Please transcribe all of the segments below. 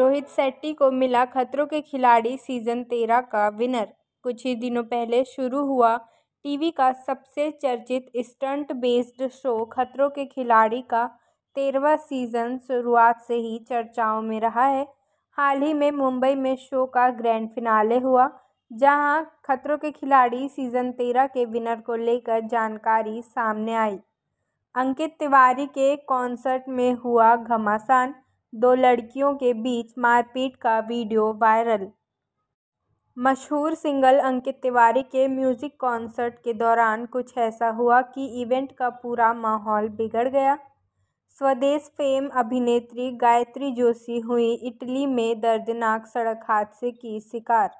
रोहित शेट्टी को मिला खतरों के खिलाड़ी सीजन तेरह का विनर कुछ ही दिनों पहले शुरू हुआ टीवी का सबसे चर्चित स्टंट बेस्ड शो खतरों के खिलाड़ी का तेरहवा सीजन शुरुआत से ही चर्चाओं में रहा है हाल ही में मुंबई में शो का ग्रैंड फिनाले हुआ जहां खतरों के खिलाड़ी सीजन तेरह के विनर को लेकर जानकारी सामने आई अंकित तिवारी के कॉन्सर्ट में हुआ घमासान दो लड़कियों के बीच मारपीट का वीडियो वायरल मशहूर सिंगर अंकित तिवारी के म्यूजिक कॉन्सर्ट के दौरान कुछ ऐसा हुआ कि इवेंट का पूरा माहौल बिगड़ गया स्वदेश फेम अभिनेत्री गायत्री जोशी हुई इटली में दर्दनाक सड़क हादसे की शिकार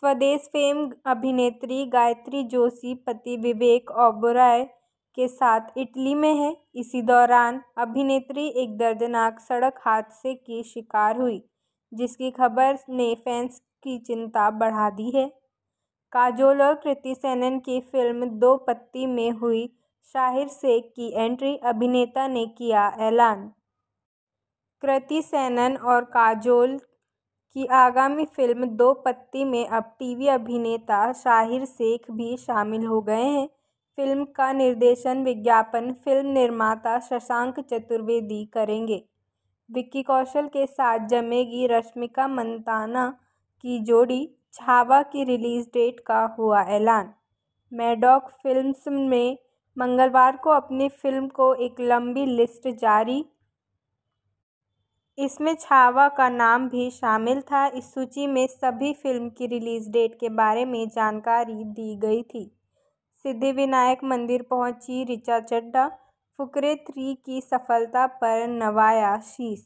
स्वदेश फेम अभिनेत्री गायत्री जोशी पति विवेक ओबराय के साथ इटली में है इसी दौरान अभिनेत्री एक दर्दनाक सड़क हादसे की शिकार हुई जिसकी खबर ने फैंस की चिंता बढ़ा दी है काजोल और कृति सेनन की फिल्म दो पत्ती में हुई शाहिर शेख की एंट्री अभिनेता ने किया ऐलान कृति सेनन और काजोल की आगामी फिल्म दो पत्ती में अब टीवी अभिनेता शाहिर शेख भी शामिल हो गए हैं फ़िल्म का निर्देशन विज्ञापन फ़िल्म निर्माता शशांक चतुर्वेदी करेंगे विक्की कौशल के साथ जमेगी रश्मिका मंताना की जोड़ी छावा की रिलीज़ डेट का हुआ ऐलान मैडॉक फिल्म्स में मंगलवार को अपनी फिल्म को एक लंबी लिस्ट जारी इसमें छावा का नाम भी शामिल था इस सूची में सभी फिल्म की रिलीज़ डेट के बारे में जानकारी दी गई थी सिद्धिविनायक मंदिर पहुंची ऋचा चड्डा फुकरे थ्री की सफलता पर नवाया शीश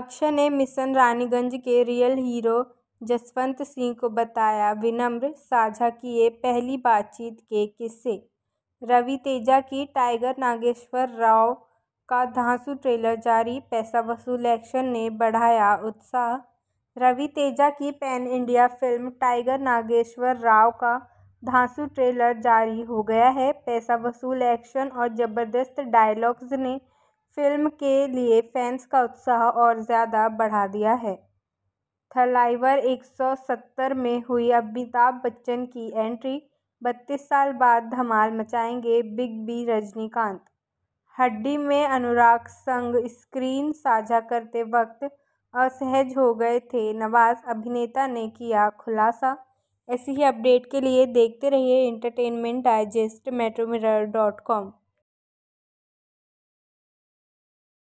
अक्षय ने मिशन रानीगंज के रियल हीरो जसवंत सिंह को बताया विनम्र साझा किए पहली बातचीत के किस्से रवि तेजा की टाइगर नागेश्वर राव का धांसू ट्रेलर जारी पैसा वसूल एक्शन ने बढ़ाया उत्साह रवि तेजा की pan India film Tiger Nageswara Rao का धांसू ट्रेलर जारी हो गया है पैसा वसूल एक्शन और ज़बरदस्त डायलॉग्स ने फिल्म के लिए फैंस का उत्साह और ज़्यादा बढ़ा दिया है थलाइवर 170 में हुई अमिताभ बच्चन की एंट्री बत्तीस साल बाद धमाल मचाएंगे बिग बी रजनीकांत हड्डी में अनुराग संग स्क्रीन साझा करते वक्त असहज हो गए थे नवाज अभिनेता ने किया खुलासा ऐसी ही अपडेट के लिए देखते रहिए entertainment digest metro dot com